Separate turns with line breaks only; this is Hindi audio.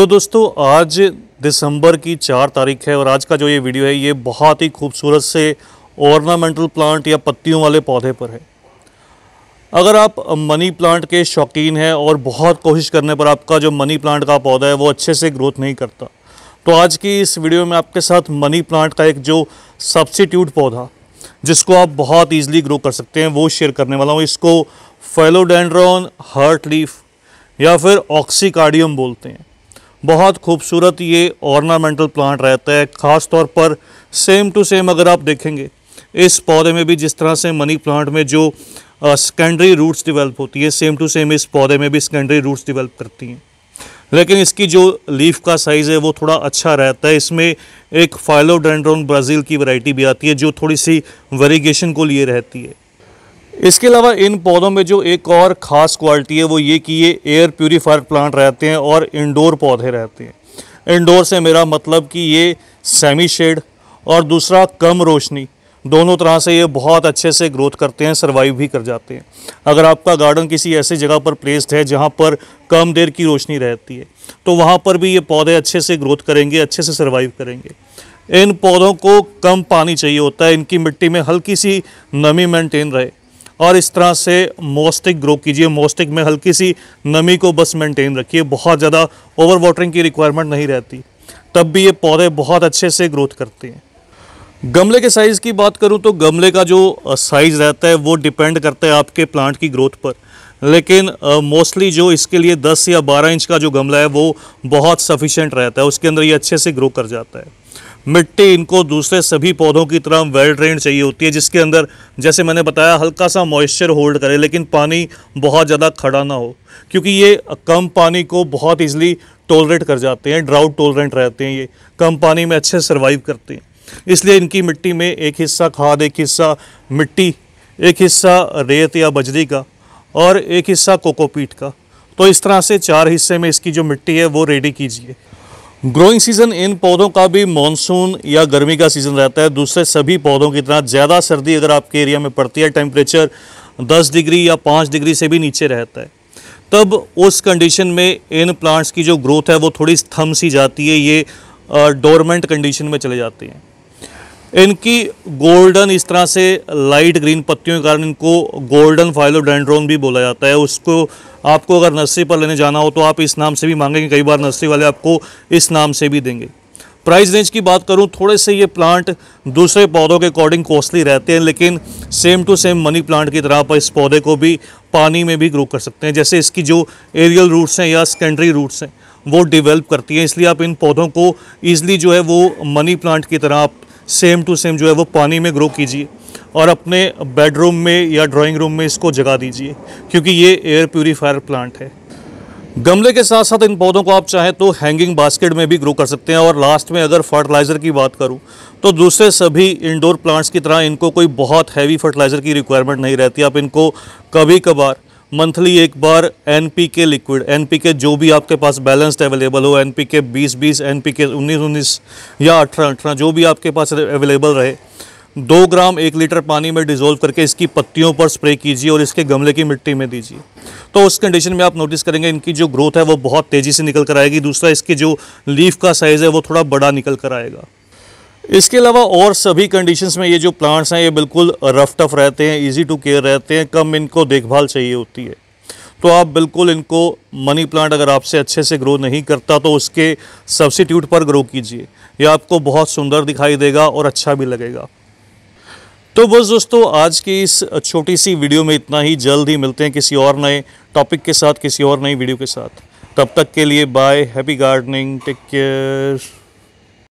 तो दोस्तों आज दिसंबर की चार तारीख है और आज का जो ये वीडियो है ये बहुत ही खूबसूरत से ऑर्नामेंटल प्लांट या पत्तियों वाले पौधे पर है अगर आप मनी प्लांट के शौकीन हैं और बहुत कोशिश करने पर आपका जो मनी प्लांट का पौधा है वो अच्छे से ग्रोथ नहीं करता तो आज की इस वीडियो में आपके साथ मनी प्लांट का एक जो सब्सिट्यूट पौधा जिसको आप बहुत ईजिली ग्रो कर सकते हैं वो शेयर करने वाला हूँ इसको फेलोडेंड्रॉन हर्ट लीफ या फिर ऑक्सीकार्डियम बोलते हैं बहुत खूबसूरत ये ऑर्नामेंटल प्लांट रहता है ख़ास तौर पर सेम टू सेम अगर आप देखेंगे इस पौधे में भी जिस तरह से मनी प्लांट में जो सेकेंडरी रूट्स डिवेल्प होती है सेम टू सेम इस पौधे में भी सेकेंडरी रूट्स डिवेल्प करती हैं लेकिन इसकी जो लीफ का साइज़ है वो थोड़ा अच्छा रहता है इसमें एक फाइलोडेंड्रॉन ब्राज़ील की वैरायटी भी आती है जो थोड़ी सी वेरीगेशन को लिए रहती है इसके अलावा इन पौधों में जो एक और ख़ास क्वालिटी है वो ये कि ये एयर प्योरीफायर प्लांट रहते हैं और इंडोर पौधे रहते हैं इंडोर से मेरा मतलब कि ये सेमी शेड और दूसरा कम रोशनी दोनों तरह से ये बहुत अच्छे से ग्रोथ करते हैं सर्वाइव भी कर जाते हैं अगर आपका गार्डन किसी ऐसी जगह पर प्लेस्ड है जहाँ पर कम देर की रोशनी रहती है तो वहाँ पर भी ये पौधे अच्छे से ग्रोथ करेंगे अच्छे से सर्वाइव करेंगे इन पौधों को कम पानी चाहिए होता है इनकी मिट्टी में हल्की सी नमी मेंटेन रहे और इस तरह से मोस्टिक ग्रो कीजिए मोस्टिक में हल्की सी नमी को बस मेंटेन रखिए बहुत ज़्यादा ओवर वाटरिंग की रिक्वायरमेंट नहीं रहती तब भी ये पौधे बहुत अच्छे से ग्रोथ करते हैं गमले के साइज़ की बात करूँ तो गमले का जो साइज़ रहता है वो डिपेंड करता है आपके प्लांट की ग्रोथ पर लेकिन मोस्टली uh, जो इसके लिए 10 या 12 इंच का जो गमला है वो बहुत सफिशेंट रहता है उसके अंदर ये अच्छे से ग्रो कर जाता है मिट्टी इनको दूसरे सभी पौधों की तरह वेल ड्रेन चाहिए होती है जिसके अंदर जैसे मैंने बताया हल्का सा मॉइस्चर होल्ड करे लेकिन पानी बहुत ज़्यादा खड़ा ना हो क्योंकि ये कम पानी को बहुत ईजिली टोलरेट कर जाते हैं ड्राउट टोलरेंट रहते हैं ये कम पानी में अच्छे सर्वाइव करते हैं इसलिए इनकी मिट्टी में एक हिस्सा खाद एक हिस्सा मिट्टी एक हिस्सा रेत या बजरी का और एक हिस्सा कोकोपीट का तो इस तरह से चार हिस्से में इसकी जो मिट्टी है वो रेडी कीजिए ग्रोइंग सीज़न इन पौधों का भी मानसून या गर्मी का सीज़न रहता है दूसरे सभी पौधों की तरह ज़्यादा सर्दी अगर आपके एरिया में पड़ती है टेम्परेचर 10 डिग्री या 5 डिग्री से भी नीचे रहता है तब उस कंडीशन में इन प्लांट्स की जो ग्रोथ है वो थोड़ी थम सी जाती है ये डोरमेंट कंडीशन में चले जाते हैं इनकी गोल्डन इस तरह से लाइट ग्रीन पत्तियों के कारण इनको गोल्डन फाइलोडेंड्रोन भी बोला जाता है उसको आपको अगर नर्सरी पर लेने जाना हो तो आप इस नाम से भी मांगेंगे कई बार नर्सरी वाले आपको इस नाम से भी देंगे प्राइस रेंज की बात करूं थोड़े से ये प्लांट दूसरे पौधों के अकॉर्डिंग कॉस्टली रहते हैं लेकिन same to same money plant की तरह आप इस पौधे को भी पानी में भी ग्रो कर सकते हैं जैसे इसकी जो एरियल रूट्स हैं या सेकेंडरी रूट्स हैं वो डिवेल्प करती हैं इसलिए आप इन पौधों को ईजिली जो है वो मनी प्लांट की तरह आप सेम टू सेम जो है वो पानी में ग्रो कीजिए और अपने बेडरूम में या ड्राइंग रूम में इसको जगा दीजिए क्योंकि ये एयर प्योरीफायर प्लांट है गमले के साथ साथ इन पौधों को आप चाहें तो हैंगिंग बास्केट में भी ग्रो कर सकते हैं और लास्ट में अगर फर्टिलाइज़र की बात करूं तो दूसरे सभी इंडोर प्लांट्स की तरह इनको कोई बहुत हैवी फर्टिलाइज़र की रिक्वायरमेंट नहीं रहती आप इनको कभी कभार मंथली एक बार N P K liquid N P K जो भी आपके पास बैलेंस्ड अवेलेबल हो एन पी के बीस बीस एन पी के उन्नीस उन्नीस या अठारह अठारह जो भी आपके पास अवेलेबल रहे दो ग्राम एक लीटर पानी में डिजोल्व करके इसकी पत्तियों पर स्प्रे कीजिए और इसके गमले की मिट्टी में दीजिए तो उस कंडीशन में आप नोटिस करेंगे इनकी जो ग्रोथ है वो बहुत तेज़ी से निकल कर आएगी दूसरा इसकी जो लीफ का साइज़ है वो थोड़ा बड़ा निकल कर आएगा इसके अलावा और सभी कंडीशंस में ये जो प्लांट्स हैं ये बिल्कुल रफ टफ रहते हैं इजी टू केयर रहते हैं कम इनको देखभाल चाहिए होती है तो आप बिल्कुल इनको मनी प्लांट अगर आपसे अच्छे से ग्रो नहीं करता तो उसके सब्सिट्यूट पर ग्रो कीजिए यह आपको बहुत सुंदर दिखाई देगा और अच्छा भी लगेगा तो बस दोस्तों आज की इस छोटी सी वीडियो में इतना ही जल्द ही मिलते हैं किसी और नए टॉपिक के साथ किसी और नई वीडियो के साथ तब तक के लिए bye happy gardening take care